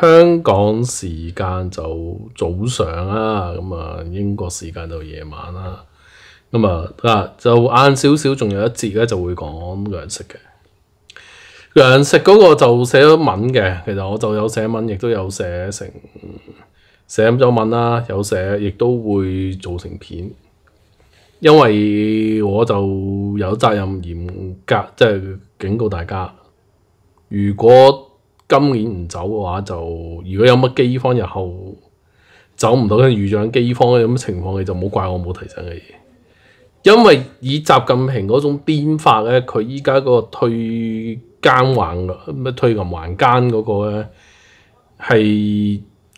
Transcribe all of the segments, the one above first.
香港時間就早上啦，咁啊英國時間就夜晚啦，咁啊嗱就晏少少，仲有一節咧就會講糧食嘅糧食嗰個就寫咗文嘅，其實我就有寫文，亦都有寫成。寫咗文啦，有寫，亦都會做成片。因為我就有責任嚴格，即係警告大家，如果今年唔走嘅話，就如果有乜饑荒，日後走唔到，跟遇上饑荒咁情況，你就冇怪我冇提醒你。因為以習近平嗰種編法咧，佢依家個退間還咩退銀還間嗰個咧係。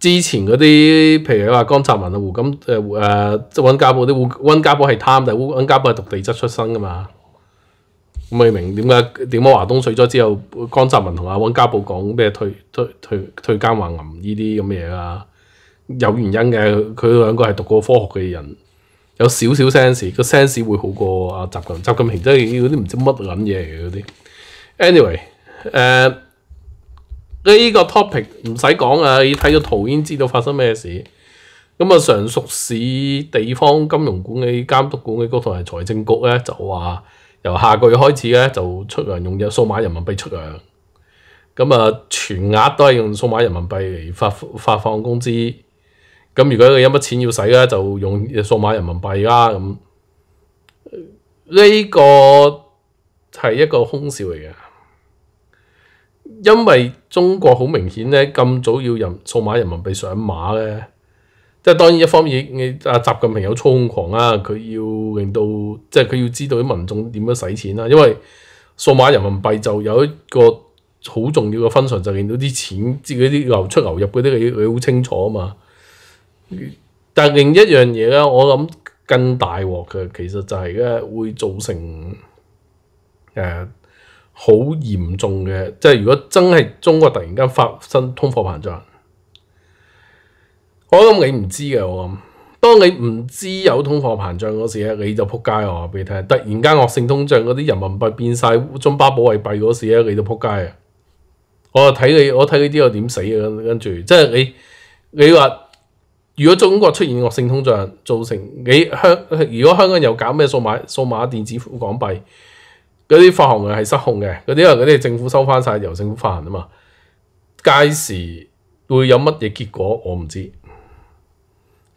之前嗰啲，譬如話江澤民啊、胡錦，誒誒即温家寶啲，温家寶係貪，但係温家寶係讀地質出身噶嘛，咁你明點解點解華東水咗之後，江澤民同阿温家寶講咩退退退退監還銀呢啲咁嘅嘢啊？有原因嘅，佢兩個係讀過科學嘅人，有少少 sense，個 sense 會好過阿習近習近平，真係嗰啲唔知乜撚嘢嚟嗰啲。anyway，誒。呢個 topic 唔使講啊，你睇图圖经知道發生咩事。咁啊，常熟市地方金融管理監督管理局同埋財政局咧就話，由下個月開始咧就出糧用嘅數碼人民幣出糧。咁啊，全額都係用數碼人民幣嚟發发放工資。咁如果佢有乜錢要使咧，就用數碼人民幣啦。咁呢個係一個空笑嚟嘅。因為中國好明顯咧，咁早要人數碼人民幣上馬咧，即係當然一方面，你阿習近平有操控狂啊，佢要令到即係佢要知道啲民眾點樣使錢啦。因為數碼人民幣就有一個好重要嘅分層，就令到啲錢自己啲流出流入嗰啲，你你好清楚啊嘛。但另一樣嘢咧，我諗更大鑊嘅，其實就係咧會造成誒。好嚴重嘅，即係如果真係中國突然間發生通貨膨脹，我諗你唔知嘅。我當你唔知有通貨膨脹嗰時咧，你就撲街我話俾你聽，突然間惡性通脹嗰啲人民幣變曬中巴保衞幣嗰時咧，你就撲街啊！我睇你，我睇你啲又點死啊？跟住即係你你話，如果中國出現惡性通脹，造成你香如果香港又搞咩數碼數碼電子港幣？嗰啲發行量係失控嘅，嗰啲啊嗰啲政府收翻晒由政府發行啊嘛，屆時會有乜嘢結果我唔知。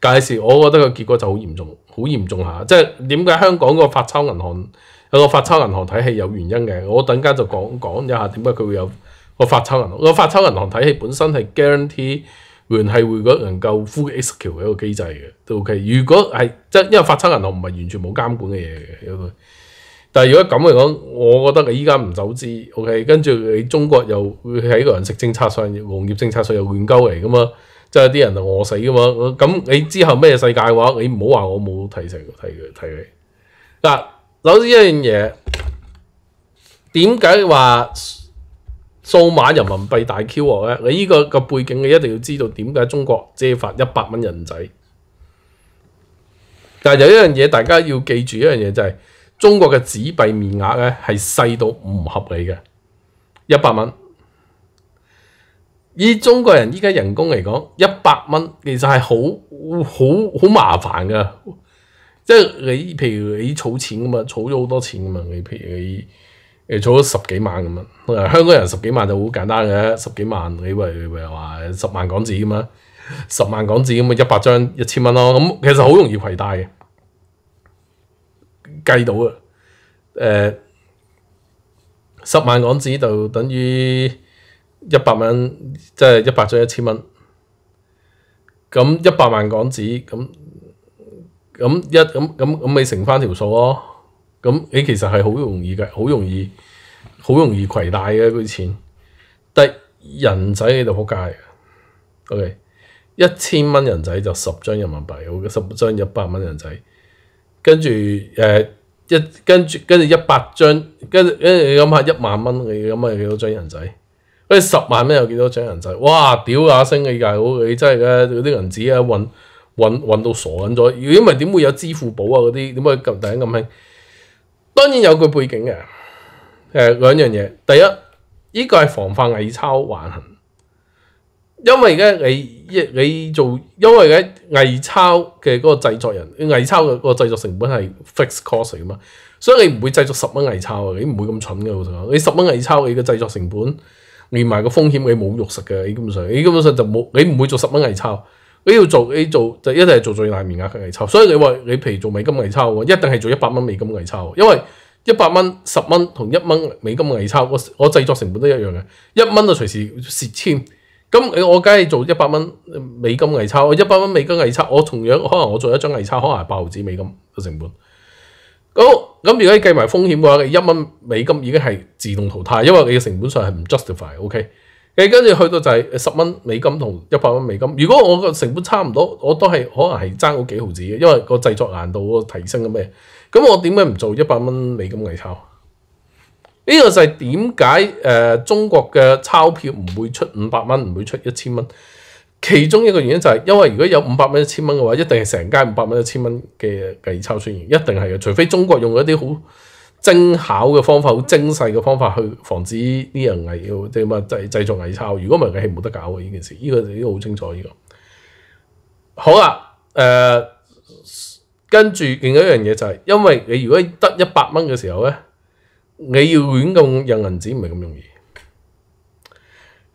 屆時我覺得個結果就好嚴重，好嚴重下。即係點解香港個发抽銀行有個发抽銀行体系有原因嘅，我等間就講講一下點解佢會有個发抽銀行個发抽銀行体系本身係 guarantee 联係會如能夠 full excal 嘅一個機制嘅都 OK。如果係即係因為发抽銀行唔係完全冇監管嘅嘢嘅有但系如果咁嚟講，我覺得你依家唔走資，OK，跟住你中國又喺個人食政策上、農業政策上又亂鳩嚟噶嘛，就係啲人就餓死噶嘛。咁你之後咩世界嘅話，你唔好話我冇睇成，睇佢睇你。嗱，首先一樣嘢，點解話數碼人民幣大 Q 咧？你依個個背景你一定要知道點解中國借發一百蚊人仔。但係有一樣嘢，大家要記住一樣嘢就係。中國嘅紙幣面額咧係細到唔合理嘅，一百蚊。以中國人依家人工嚟講，一百蚊其實係好好好麻煩嘅，即係你譬如你儲錢咁嘛，儲咗好多錢咁嘛，你譬如你儲咗十幾萬咁啊，香港人十幾萬就好簡單嘅，十幾萬你話話十萬港紙咁啊，十萬港紙咁啊一百張一千蚊咯，咁其實好容易攜帶嘅。計到啊！誒，十萬港紙就等於一百蚊，即係一百張一千蚊。咁一百萬港紙，咁咁一咁咁咁，你乘翻條數咯。咁你其實係好容易嘅，好容易，好容易攜帶嘅嗰啲錢。但人仔喺度仆街。O K，一千蚊人仔就十張人民幣，十張一百蚊人仔。跟住誒一跟住跟住一百張跟跟住你諗下一萬蚊你諗下有幾多張人仔？跟住十萬蚊有幾多張人仔？哇！屌啊！升你大佬，你真係嘅嗰啲銀紙啊，運運運到傻緊咗。如果唔係點會有支付寶啊嗰啲？點解咁突然咁興？當然有佢背景嘅，誒兩樣嘢。第一，呢個係防範偽抄橫行。因為咧，你一你做，因為咧偽抄嘅嗰個製作人，偽抄嘅個製作成本係 fixed cost 嚟噶嘛，所以你唔會製作十蚊偽抄啊。你唔會咁蠢嘅，老實講，你十蚊偽抄，你嘅製作成本連埋個風險，你冇肉食嘅。你根本上，你根本上就冇，你唔會做十蚊偽抄。你要做，你做就一定係做最大面額嘅偽抄。所以你話你譬如做美金偽抄，一定係做一百蚊美金偽抄，因為一百蚊十蚊同一蚊美金偽抄，我我製作成本都一樣嘅。一蚊就隨時蝕千。咁我梗系做一百蚊美金偽差，我一百蚊美金偽差，我同样可能我做一张差可能系百毫子美金嘅成本。咁咁如果你计埋风险嘅话，一蚊美金已经系自动淘汰，因为你嘅成本上系唔 justify。OK，你跟住去到就系十蚊美金同一百蚊美金，如果我個成本差唔多，我都系可能系争嗰几毫子嘅，因为个制作难度提升咁咩，咁我点解唔做一百蚊美金偽差？呢个就系点解诶，中国嘅钞票唔会出五百蚊，唔会出一千蚊。其中一个原因就系，因为如果有五百蚊、一千蚊嘅话，一定系成街五百蚊、一千蚊嘅偽钞出现，一定系嘅。除非中国用一啲好精巧嘅方法、好精细嘅方法去防止呢样偽要即系话制制作伪钞。如果唔系，佢系冇得搞嘅呢件事。呢个你都好清楚呢个。好啦，诶，跟住另外一样嘢就系，因为你如果得一百蚊嘅时候咧。你要亂咁印銀紙唔係咁容易，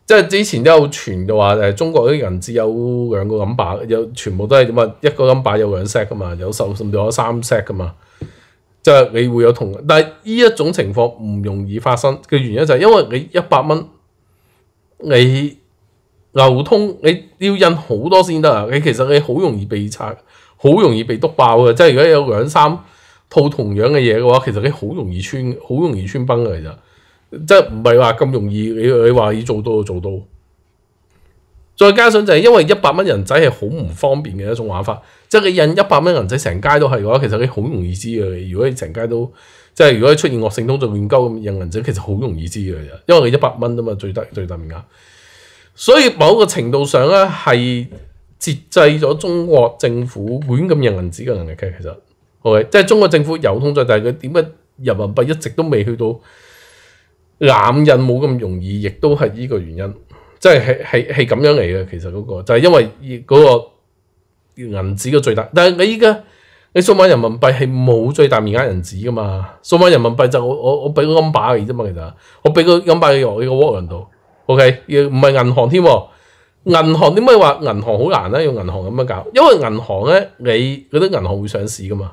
即係之前都有傳嘅話中國啲銀紙有兩個銀把，有全部都係點啊？一個銀把有兩 set 噶嘛，有十甚至有三 set 噶嘛，即係你會有同，但係呢一種情況唔容易發生嘅原因就係因為你一百蚊，你流通你要印好多先得啊！你其實你好容易被拆，好容易被篤爆嘅，即係如果有兩三。套同樣嘅嘢嘅話，其實你好容易穿，好容易穿崩嘅其實，即係唔係話咁容易？你你話要做到就做到。再加上就係因為一百蚊人仔係好唔方便嘅一種玩法，即係你印一百蚊人仔成街都係嘅話，其實你好容易知嘅。如果你成街都即係如果出現惡性通脹亂高咁印人仔，其實好容易知嘅。因為你一百蚊啊嘛，最得最低面額。所以某個程度上咧，係節制咗中國政府亂咁印銀紙嘅能力嘅，其實。即係中國政府有通脹，但係佢點解人民幣一直都未去到巖印冇咁容易，亦都係呢個原因，即係係係係咁樣嚟嘅。其實嗰個就係因為嗰個銀紙嘅最大。但係你依家你數碼人民幣係冇最大面額銀紙噶嘛？數碼人民幣就我我我俾個金幣嘅啫嘛，其實我俾個金幣落呢個 w a l l e 度。OK，唔係銀行添，銀行點解話銀行好難咧？用銀行咁樣搞，因為銀行咧你嗰啲銀行會上市噶嘛？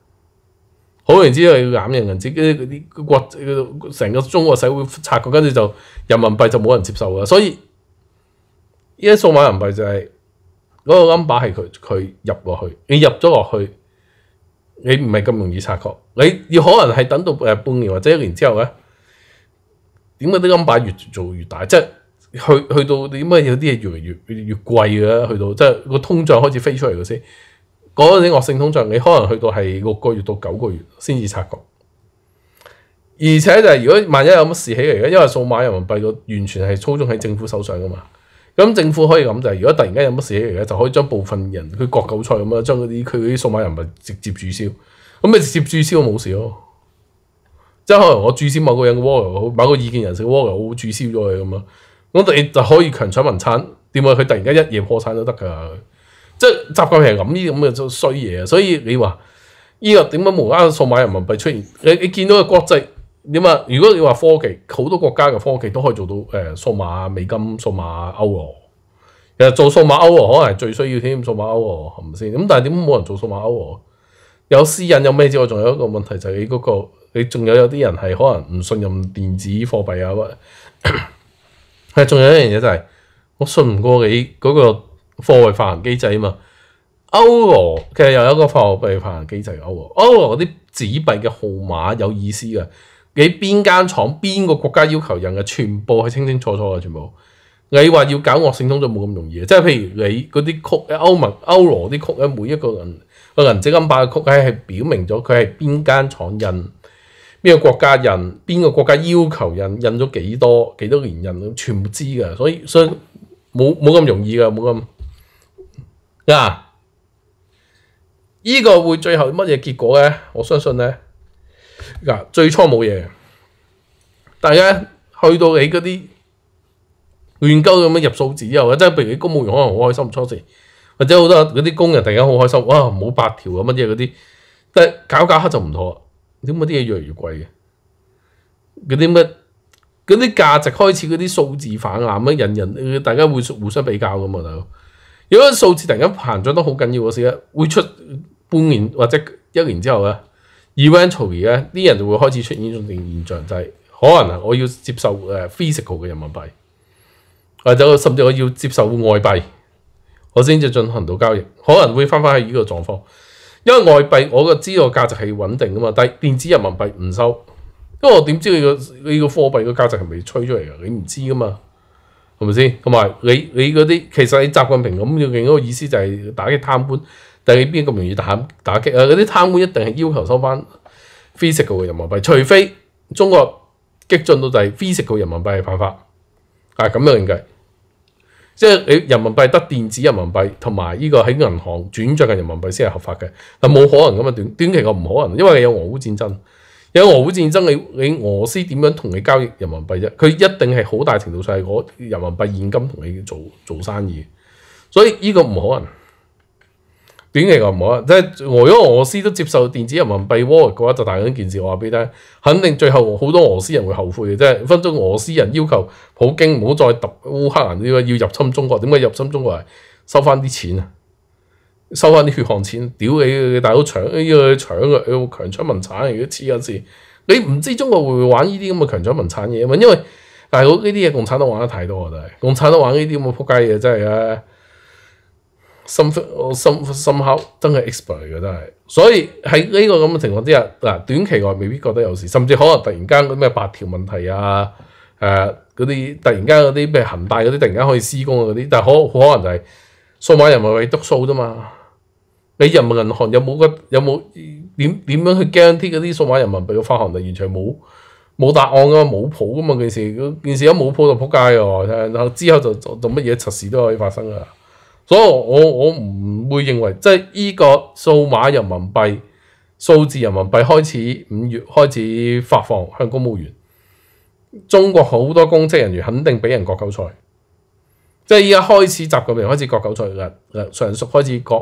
好然之后要揽人銀紙，嗰啲成個中國社會察覺，跟住就人民幣就冇人接受啊！所以依啲數碼人民幣就係嗰個銀碼係佢佢入落去，你入咗落去，你唔係咁容易察覺。你要可能係等到半年或者一年之後咧，點解啲銀碼越做越大？即係去去到点解有啲嘢越嚟越越貴嘅？去到即係個通脹開始飛出嚟嘅先。嗰陣時惡性通脹，你可能去到係六個月到九個月先至察覺，而且就係如果萬一有乜事起嚟嘅，因為數碼人民幣個完全係操縱喺政府手上噶嘛，咁政府可以咁就係，如果突然間有乜事起嚟嘅，就可以將部分人佢割韭菜咁啦，將嗰啲佢嗰啲數碼人民直接註銷，咁咪直接註銷冇事咯，即係可能我註銷某個人嘅 Wallet，某個意見人士嘅 Wallet 我註銷咗佢咁啦，我哋就可以強搶民產，點啊？佢突然間一夜破產都得㗎？即係習慣係呢啲咁嘅衰嘢啊，所以你話依個點解無啦啦數碼人民幣出現？你你見到個國際點啊？如果你話科技，好多國家嘅科技都可以做到誒數碼美金、數碼歐喎。其實做數碼歐可能係最需要添，數碼歐喎係咪先？咁但係點解冇人做數碼歐喎？有私隱有咩之外，仲有一個問題就係你嗰個，你仲有有啲人係可能唔信任電子貨幣啊？係，仲有一樣嘢就係我信唔過你嗰個。貨幣發行機制啊嘛，歐羅其實又有一個貨幣發行機制。歐羅歐羅嗰啲紙幣嘅號碼有意思嘅，你邊間廠、邊個國家要求印嘅，全部係清清楚楚嘅。全部你話要搞惡性通就冇咁容易嘅，即係譬如你嗰啲曲歐盟歐羅啲曲咧，每一個人個銀色金幣嘅曲咧，係表明咗佢係邊間廠印，邊個國家印，邊個國家要求印印咗幾多幾多年印全部知嘅，所以所以冇冇咁容易㗎，冇咁。嗱，依个会最后乜嘢结果咧？我相信咧，嗱，最初冇嘢，大家去到你嗰啲乱鸠咁样入数字之后，即系譬如啲公务员可能好开心初时，或者好多嗰啲工人大家好开心，哇，冇八条啊乜嘢嗰啲，但搞搞下就唔妥，点解啲嘢越嚟越贵嘅？嗰啲乜嗰啲价值开始嗰啲数字反滥乜人人大家会互相比较噶嘛，大佬。如果數字突然間膨脹得好緊要嘅事咧，會出半年或者一年之後咧，eventually 咧，啲人就會開始出現一種現象，就係可能我要接受誒 physical 嘅人民幣，或者甚至我要接受外幣，我先至進行到交易，可能會翻返去呢個狀況。因為外幣我嘅知道價值係穩定噶嘛，但係電子人民幣唔收，因為我點知你個你個貨幣個價值係咪吹出嚟㗎？你唔知噶嘛。系咪先？同埋你你嗰啲，其實你習近平咁嘅個意思就係打擊貪官，但係邊咁容易打打擊啊？嗰啲貪官一定係要求收翻非 a l 嘅人民幣，除非中國激進到就 i 非 a l 人民幣係合法啊！咁樣嚟計，即係你人民幣得電子人民幣同埋呢個喺銀行轉帳嘅人民幣先係合法嘅，但冇可能咁嘛？短短期我唔可能，因為有俄烏戰爭。因為俄乌战争你你俄罗斯點样同你交易人民币啫？佢一定係好大程度上係攞人民币现金同你做做生意，所以呢个唔可能。短期个唔好啊，即係如果俄罗斯都接受电子人民币喎，嘅话就大件事。我話俾你听，肯定最后好多俄罗斯人会后悔嘅。即係分鐘俄罗斯人要求普京唔好再突乌克兰要入侵中国，點解入侵中国收翻啲钱啊？收翻啲血汗錢，屌你！大佬搶，要去搶嘅，要強搶民產如果黐線。你唔知中國會唔會玩呢啲咁嘅強搶民產嘢？因為大佬呢啲嘢，共產黨玩得太多啊！真係，共產黨玩呢啲咁嘅撲街嘢，真係啊！心心心口真係 expert 嘅，真係。所以喺呢個咁嘅情況之下，嗱，短期內未必覺得有事，甚至可能突然間嗰咩八條問題啊，誒嗰啲突然間嗰啲咩恒大嗰啲突然間可以施工嗰啲，但可可能就係數碼人民幣督數啫嘛。你人民銀行有冇個有冇點點樣去驚啲嗰啲數碼人民幣嘅發行？就完全冇冇答案嘛，冇譜噶嘛件事件事一冇譜就仆街喎。之後就做乜嘢插事都可以發生啊。所以我我唔會認為即係呢個數碼人民幣數字人民幣開始五月開始發放向公務員，中國好多公職人員肯定俾人割韭菜，即係依家開始習近平開始割韭菜啦。常熟開始割。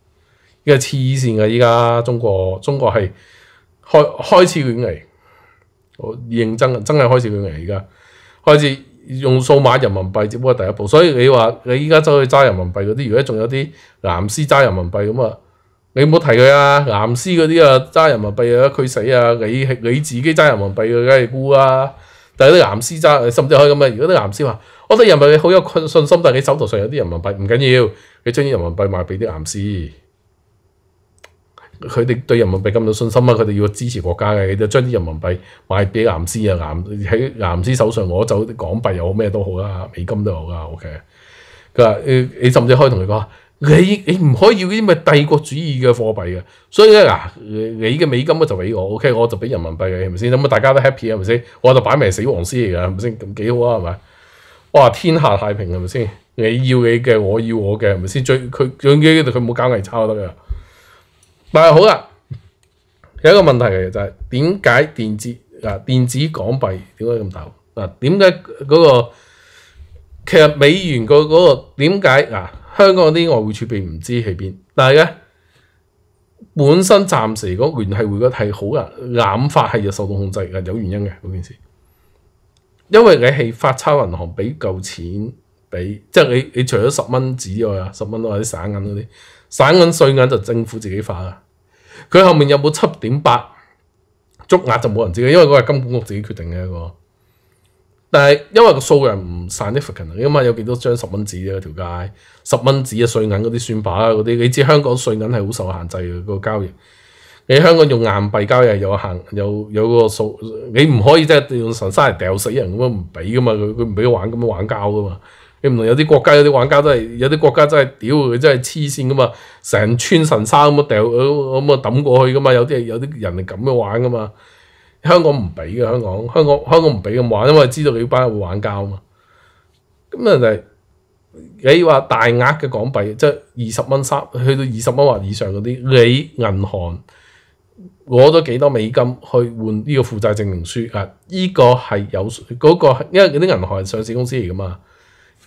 依家黐線嘅，依家中國中國係開開始亂嚟，我認真真係開始亂嚟。依家開始用數碼人民幣，只不過第一步。所以你話你依家走去揸人民幣嗰啲，如果仲有啲藍絲揸人民幣咁啊，你唔好提佢啊！藍絲嗰啲啊揸人民幣啊，佢死啊！你你自己揸人民幣，佢梗係估啊。但係啲藍絲揸，甚至可以咁啊。如果啲藍絲話：我對人民幣好有信心，但係你手頭上有啲人民幣唔緊要，你將啲人民幣賣俾啲藍絲。佢哋對人民幣咁有信心啊！佢哋要支持國家嘅，就將啲人民幣賣俾岩師啊，岩喺岩師手上攞走啲港幣又好，咩都好啦，美金都好啦。O K，佢話：你你甚至可以同佢講，你你唔可以要啲咪帝國主義嘅貨幣嘅。所以咧嗱，你嘅美金啊就俾我，O K，我就俾人民幣嘅，係咪先？咁啊，大家都 happy 係咪先？我就擺埋死黃絲嚟嘅，係咪先？咁幾好啊，係咪？哇！天下太平係咪先？你要你嘅，我要我嘅，係咪先？最佢最基要佢冇搞偽钞得嘅。但系好啦，有一个问题嘅就系点解电子啊电子港币点解咁大？嗱，点解嗰个其实美元个嗰个点解啊？香港啲外汇储备唔知喺边，但系咧本身暂时嚟联系汇率系好嘅，滥发系又受到控制嘅，有原因嘅嗰件事，因为你系发钞银行俾够钱俾，即系你你除咗十蚊纸外啊，十蚊都系啲散银嗰啲。散银税银就政府自己发啊。佢后面有冇七点八足额就冇人知嘅，因为佢系金管局自己决定嘅一个。但系因为个数人唔散啲福根啊，你谂下有几多张十蚊纸啊条街，十蚊纸啊税银嗰啲算法啊嗰啲，你知香港税银系好受限制嘅个交易。你香港用硬币交易有限有有个数，你唔可以即系用神沙嚟掉死人咁樣唔俾噶嘛，佢佢唔俾玩咁样玩交噶嘛。你唔同有啲國家有啲玩家都係有啲國家真係屌佢真係黐線噶嘛，成穿神沙咁啊掉咁啊抌過去噶嘛。有啲有啲人係咁樣玩噶嘛。香港唔俾嘅香港香港香港唔俾咁玩，因為知道你班會玩交嘛。咁人哋你話大額嘅港幣即係二十蚊三去到二十蚊或以上嗰啲，你銀行攞咗幾多美金去換呢個負債證明書啊？呢個係有嗰個，因為嗰啲銀行係上市公司嚟噶嘛。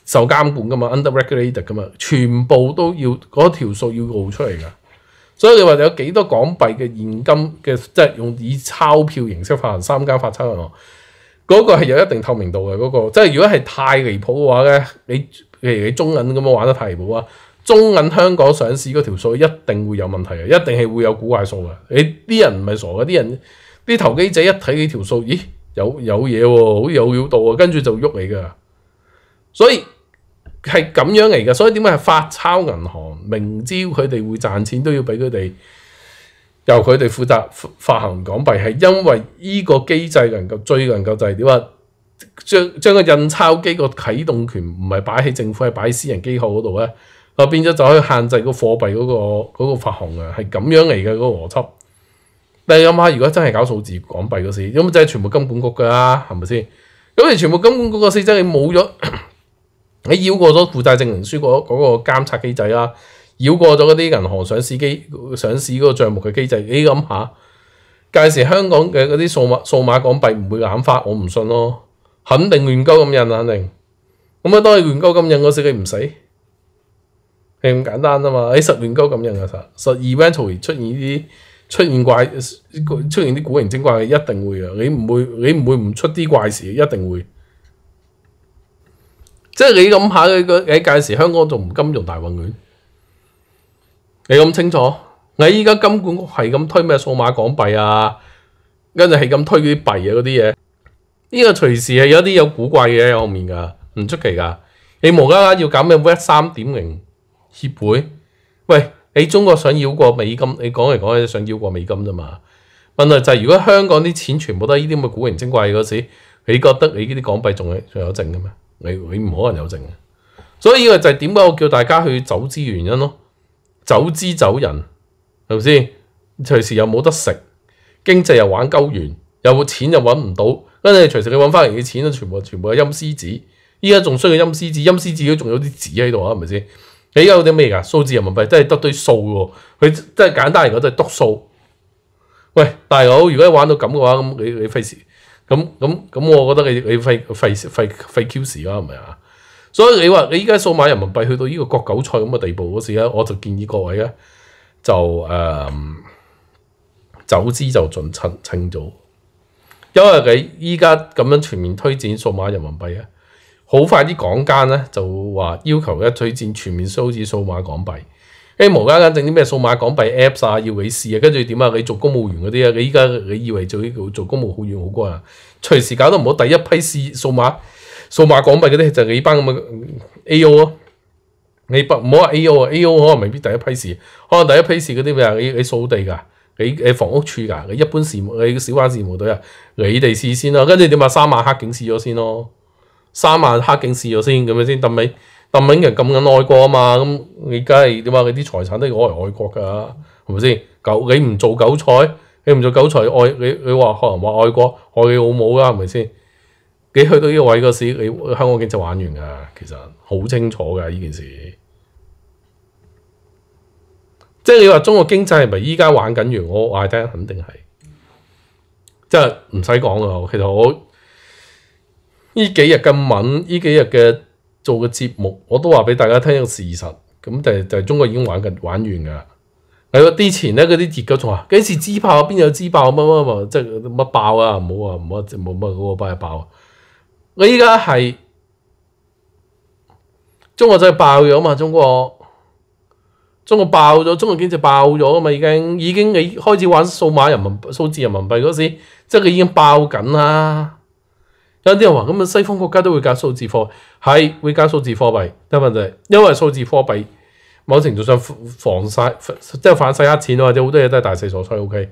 受監管噶嘛，under r e g u l a t e d 噶嘛，全部都要嗰條數要露出嚟噶。所以你話有幾多港幣嘅現金嘅，即係用以鈔票形式發行三間發鈔銀行，嗰個係有一定透明度嘅。嗰個即係如果係太離譜嘅話咧，你譬如你中銀咁樣玩得太離譜啊，中銀香港上市嗰條數一定會有問題嘅，一定係會有古怪數嘅。你啲人唔係傻嘅，啲人啲投機者一睇呢條數，咦有有嘢喎，好有料到啊，跟住就喐你噶。所以系咁样嚟嘅。所以点解系发钞银行？明知佢哋会赚钱，都要俾佢哋由佢哋负责发行港币，系因为依个机制能够最能够就系点啊？将将个印钞机个启动权唔系摆喺政府，系摆喺私人机构嗰度咧，啊变咗就可以限制个货币嗰个嗰个发行啊，系咁样嚟嘅个逻辑。你谂下，如果真系搞数字港币嗰時，有冇真系全部金管局噶啦，系咪先？咁你全部金管局个事真系冇咗。你繞過咗負債證明書嗰嗰個監察機制啦，繞過咗嗰啲銀行上市機上市嗰個帳目嘅機制，你諗下，屆時香港嘅嗰啲數碼數碼港幣唔會眼花，我唔信咯，肯定亂鳩咁印，肯定。咁啊，當你亂鳩咁印嗰時，你唔死，係咁簡單啊嘛，誒十亂鳩咁印啊，實十二 event 出現啲出現怪出現啲古靈精怪一定會啊，你唔會你唔會唔出啲怪事，一定會。即係你咁下你个你屆時香港仲唔金融大混亂？你咁清楚？你依家金管局係咁推咩數碼港幣啊？跟住係咁推嗰啲幣啊嗰啲嘢，呢個隨時係有啲有古怪嘅喺后面噶，唔出奇噶。你無啦啦要搞咩 Web 三点零協會？喂，你中國想要过美金？你講嚟講去，想要过美金啫嘛。問題就係如果香港啲錢全部都係呢啲咁嘅古靈精怪嘅時，你覺得你呢啲港幣仲係仲有剩㗎咩？你你唔可能有剩嘅，所以呢就係點解我叫大家去走資原因咯，走資走人，系咪先？隨時又冇得食，經濟又玩鳩完，又錢又揾唔到，跟住隨時你揾翻嚟嘅錢都全部全部係陰絲紙，依家仲需要陰絲紙，陰絲紙都仲有啲紙喺度啊，係咪先？你而家有啲咩噶？數字人民幣真係得堆數喎，佢真係簡單嚟講都係督數。喂，大佬，如果玩到咁嘅話，咁你你費事？咁咁咁，我覺得你你費費費費 Q 時啦，係咪啊？所以你話你依家數碼人民幣去到呢個割韭菜咁嘅地步嗰時咧，我就建議各位咧就誒走之就盡趁趁早，因為佢依家咁樣全面推展數碼人民幣咧，好快啲港間咧就話要求咧推展全面收置數碼港幣。诶，无啦啦整啲咩数码港币 Apps 啊，要你试啊，跟住点啊？你做公务员嗰啲啊？你依家你以为做呢个做公务员好过啊？随时搞都唔好。第一批试数码数码港币嗰啲就你班咁嘅 A O 咯，你唔好话 A O 啊 A O 可能未必第一批试，可能第一批试嗰啲咩啊？你扫地噶，你你房屋处噶，你一般事务你小巴事务队啊，你哋试先咯，跟住点啊？三万黑警试咗先咯，三万黑警试咗先咁样先等你。特名人咁緊愛國啊嘛，咁你梗係點啊？你啲財產都攞嚟愛國噶，係咪先？狗你唔做韭菜，你唔做韭菜爱你，你話可能話愛國愛老母啦，係咪先？你去到呢個位個時，你香港經濟玩完噶，其實好清楚噶呢件事，即係你話中國經濟係咪依家玩緊完？我話聽肯定係，系唔使講啦。其實我呢幾日嘅文，呢幾日嘅。做嘅節目，我都話俾大家聽一個事實，咁就就係中國已經玩緊玩完噶啦。係咯，之前咧嗰啲節果，仲話幾時支爆，邊有支爆？乜乜乜即係乜爆啊？冇啊，冇即冇乜嗰個爆係爆。我依家係中國真係爆咗啊嘛！中國，中國爆咗，中國經濟爆咗啊嘛！已經已經你開始玩數碼人民數字人民幣嗰時，即係佢已經爆緊啦。有啲人话咁啊，西方国家都会加数字货币，系会搞数字货币。但问题系，因为数字货币某程度上防晒，即系反晒黑钱，或者好多嘢都系大势所趋。OK，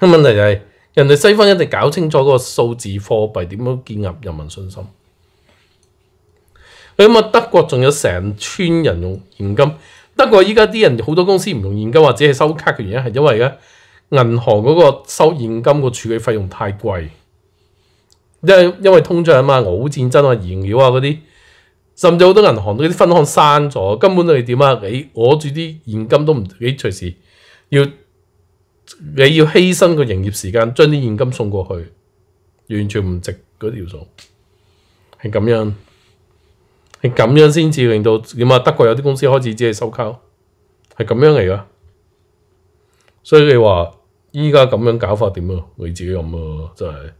问题就系人哋西方一定搞清楚嗰个数字货币点样建立人民信心。咁啊，德国仲有成村人用现金。德国依家啲人好多公司唔用现金或者系收卡嘅原因系因为咧，银行嗰个收现金个处理费用太贵。因因为通脹啊嘛，俄乌战争啊，燃料啊嗰啲，甚至好多銀行嗰啲分行闩咗，根本都係點啊？你攞住啲現金都唔，你隨時要你要犧牲個營業時間，將啲現金送過去，完全唔值嗰條數，係咁樣，係咁樣先至令到點啊？德國有啲公司開始只係收購，係咁樣嚟噶，所以你話依家咁樣搞法點啊？你自己咁啊，真係～